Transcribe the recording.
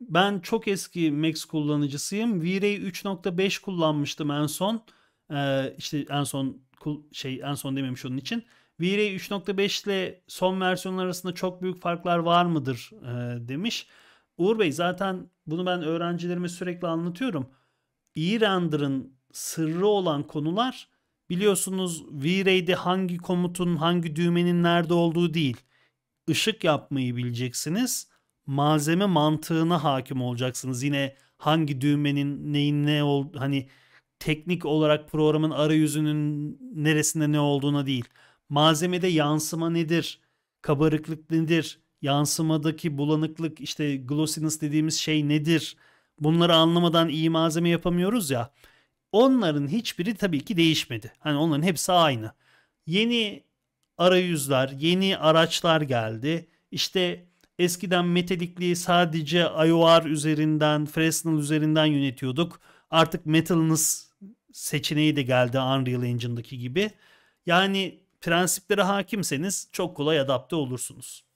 Ben çok eski Max kullanıcısıyım. V-Ray 3.5 kullanmıştım en son. Ee, işte en son şey en son dememiş onun için. V-Ray 3.5 ile son versiyon arasında çok büyük farklar var mıdır e, demiş. Uğur Bey zaten bunu ben öğrencilerime sürekli anlatıyorum. İyi render'ın sırrı olan konular biliyorsunuz V-Ray'de hangi komutun hangi düğmenin nerede olduğu değil ışık yapmayı bileceksiniz. Malzeme mantığına hakim olacaksınız. Yine hangi düğmenin neyin ne ol hani teknik olarak programın arayüzünün neresinde ne olduğuna değil. Malzemede yansıma nedir? Kabarıklık nedir? Yansımadaki bulanıklık işte glossiness dediğimiz şey nedir? Bunları anlamadan iyi malzeme yapamıyoruz ya. Onların hiçbiri tabii ki değişmedi. Hani onların hepsi aynı. Yeni arayüzler, yeni araçlar geldi. İşte eskiden metalikliği sadece IOR üzerinden, Fresnel üzerinden yönetiyorduk. Artık Metalness seçeneği de geldi Unreal Engine'daki gibi. Yani prensiplere hakimseniz çok kolay adapte olursunuz.